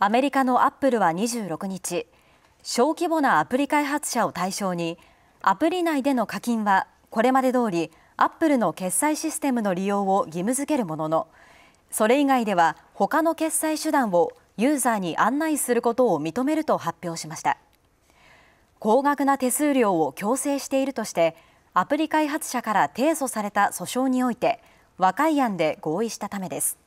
アメリカのアップルは26日、小規模なアプリ開発者を対象に、アプリ内での課金はこれまで通り、アップルの決済システムの利用を義務付けるものの、それ以外では他の決済手段をユーザーに案内することを認めると発表しました。高額な手数料を強制しているとして、アプリ開発者から提訴された訴訟において、和解案で合意したためです。